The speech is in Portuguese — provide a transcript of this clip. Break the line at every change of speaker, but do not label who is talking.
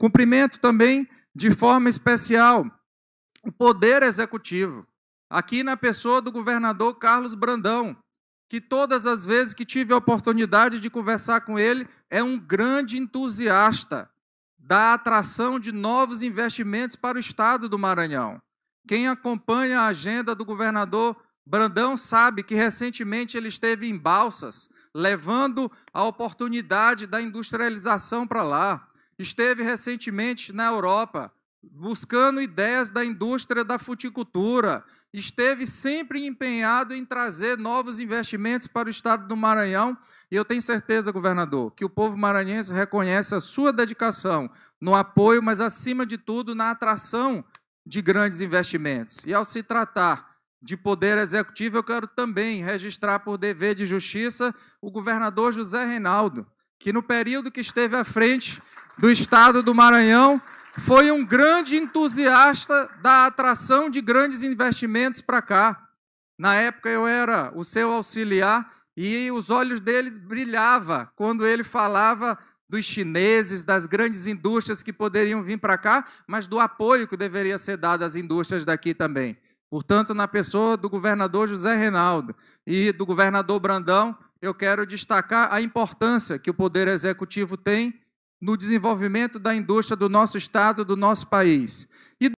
Cumprimento também de forma especial o poder executivo, aqui na pessoa do governador Carlos Brandão, que todas as vezes que tive a oportunidade de conversar com ele, é um grande entusiasta da atração de novos investimentos para o estado do Maranhão. Quem acompanha a agenda do governador Brandão sabe que recentemente ele esteve em Balsas, levando a oportunidade da industrialização para lá. Esteve recentemente na Europa, buscando ideias da indústria da futicultura Esteve sempre empenhado em trazer novos investimentos para o estado do Maranhão. E eu tenho certeza, governador, que o povo maranhense reconhece a sua dedicação no apoio, mas, acima de tudo, na atração de grandes investimentos. E ao se tratar de Poder Executivo, eu quero também registrar por dever de justiça o governador José Reinaldo, que no período que esteve à frente do estado do Maranhão, foi um grande entusiasta da atração de grandes investimentos para cá. Na época eu era o seu auxiliar e os olhos deles brilhava quando ele falava dos chineses, das grandes indústrias que poderiam vir para cá, mas do apoio que deveria ser dado às indústrias daqui também. Portanto, na pessoa do governador José Reinaldo e do governador Brandão, eu quero destacar a importância que o Poder Executivo tem no desenvolvimento da indústria do nosso estado, do nosso país.